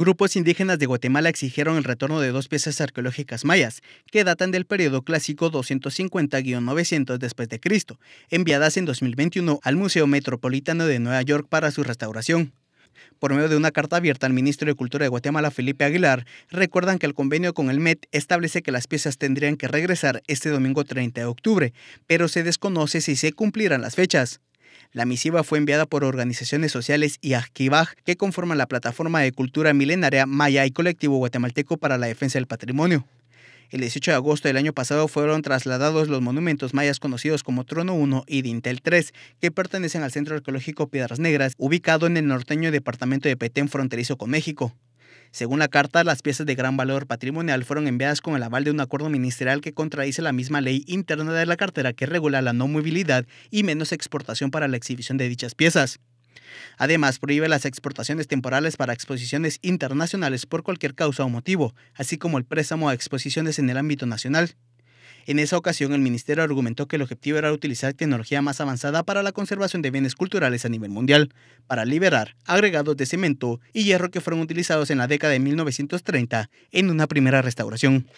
Grupos indígenas de Guatemala exigieron el retorno de dos piezas arqueológicas mayas que datan del periodo clásico 250-900 después enviadas en 2021 al Museo Metropolitano de Nueva York para su restauración. Por medio de una carta abierta al ministro de Cultura de Guatemala, Felipe Aguilar, recuerdan que el convenio con el MET establece que las piezas tendrían que regresar este domingo 30 de octubre, pero se desconoce si se cumplirán las fechas. La misiva fue enviada por organizaciones sociales y Ajkibaj, que conforman la plataforma de cultura milenaria maya y colectivo guatemalteco para la defensa del patrimonio. El 18 de agosto del año pasado fueron trasladados los monumentos mayas conocidos como Trono 1 y Dintel 3, que pertenecen al Centro Arqueológico Piedras Negras, ubicado en el norteño departamento de Petén fronterizo con México. Según la carta, las piezas de gran valor patrimonial fueron enviadas con el aval de un acuerdo ministerial que contradice la misma ley interna de la cartera que regula la no movilidad y menos exportación para la exhibición de dichas piezas. Además, prohíbe las exportaciones temporales para exposiciones internacionales por cualquier causa o motivo, así como el préstamo a exposiciones en el ámbito nacional. En esa ocasión, el ministerio argumentó que el objetivo era utilizar tecnología más avanzada para la conservación de bienes culturales a nivel mundial, para liberar agregados de cemento y hierro que fueron utilizados en la década de 1930 en una primera restauración.